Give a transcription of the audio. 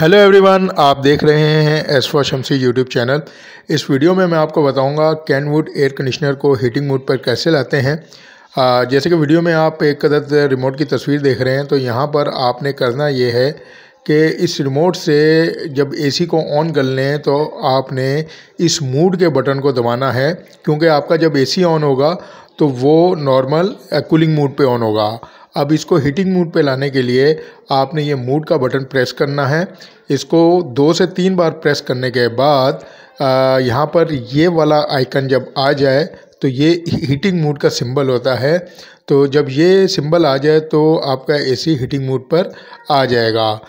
hello everyone आप देख रहे हैं एसवा शमसी यूट्यूब चैनल इस वीडियो में मैं आपको बताऊंगा कैनवुड एयर कंडीशनर को हीटिंग मोड पर कैसे लाते हैं आ, जैसे कि वीडियो में आप एक कदर रिमोट की तस्वीर देख रहे हैं तो यहाँ पर आपने करना ये है कि इस रिमोट से जब एसी को ऑन कर लें तो आपने इस मूड के बटन को दबाना है क्योंकि आपका जब ए ऑन होगा तो वो नॉर्मल कूलिंग मूड पर ऑन होगा अब इसको हीटिंग मूड पे लाने के लिए आपने ये मूड का बटन प्रेस करना है इसको दो से तीन बार प्रेस करने के बाद यहाँ पर ये वाला आइकन जब आ जाए तो ये हीटिंग मूड का सिंबल होता है तो जब ये सिंबल आ जाए तो आपका एसी हीटिंग मूड पर आ जाएगा